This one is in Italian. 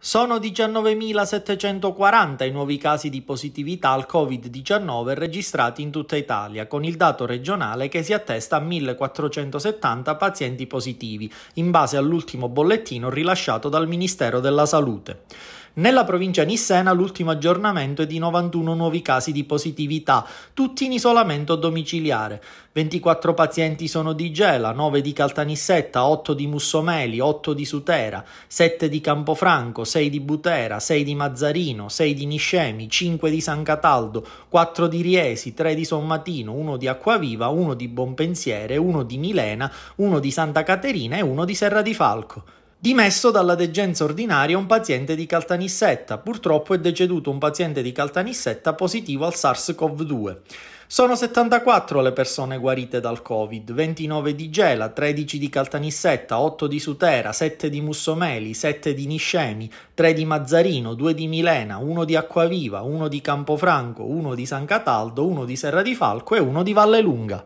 Sono 19.740 i nuovi casi di positività al Covid-19 registrati in tutta Italia, con il dato regionale che si attesta a 1.470 pazienti positivi, in base all'ultimo bollettino rilasciato dal Ministero della Salute. Nella provincia nissena l'ultimo aggiornamento è di 91 nuovi casi di positività, tutti in isolamento domiciliare. 24 pazienti sono di Gela, 9 di Caltanissetta, 8 di Mussomeli, 8 di Sutera, 7 di Campofranco, 6 di Butera, 6 di Mazzarino, 6 di Niscemi, 5 di San Cataldo, 4 di Riesi, 3 di Sommatino, 1 di Acquaviva, 1 di Bonpensiere, 1 di Milena, 1 di Santa Caterina e 1 di Serra di Falco. Dimesso dalla degenza ordinaria un paziente di Caltanissetta. Purtroppo è deceduto un paziente di Caltanissetta positivo al SARS-CoV-2. Sono 74 le persone guarite dal Covid, 29 di Gela, 13 di Caltanissetta, 8 di Sutera, 7 di Mussomeli, 7 di Niscemi, 3 di Mazzarino, 2 di Milena, 1 di Acquaviva, 1 di Campofranco, 1 di San Cataldo, 1 di Serra di Falco e 1 di Vallelunga.